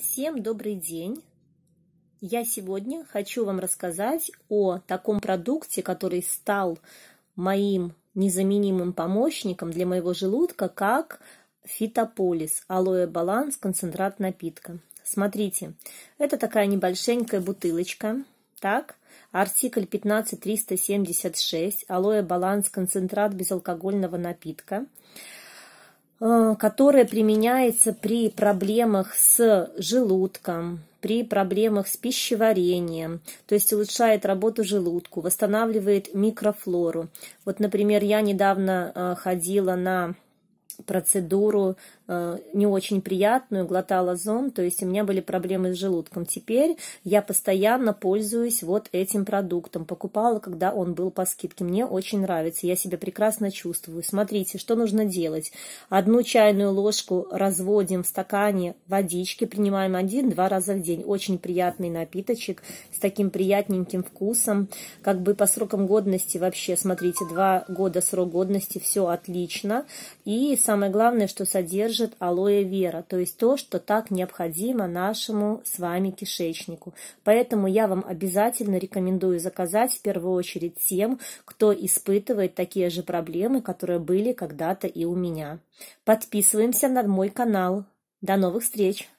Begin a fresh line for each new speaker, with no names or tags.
Всем добрый день! Я сегодня хочу вам рассказать о таком продукте, который стал моим незаменимым помощником для моего желудка, как фитополис, алоэ баланс, концентрат напитка. Смотрите, это такая небольшенькая бутылочка, так, артикль 15376, алоэ баланс, концентрат безалкогольного напитка – Э, которое применяется при проблемах с желудком, при проблемах с пищеварением, то есть улучшает работу желудку, восстанавливает микрофлору. Вот, например, я недавно э, ходила на процедуру Э, не очень приятную, глотала зон, то есть у меня были проблемы с желудком. Теперь я постоянно пользуюсь вот этим продуктом. Покупала, когда он был по скидке. Мне очень нравится, я себя прекрасно чувствую. Смотрите, что нужно делать. Одну чайную ложку разводим в стакане водички, принимаем один-два раза в день. Очень приятный напиточек с таким приятненьким вкусом. Как бы по срокам годности вообще, смотрите, два года срок годности, все отлично. И самое главное, что содержит содержит алоэ вера, то есть то, что так необходимо нашему с вами кишечнику. Поэтому я вам обязательно рекомендую заказать в первую очередь тем, кто испытывает такие же проблемы, которые были когда-то и у меня. Подписываемся на мой канал. До новых встреч!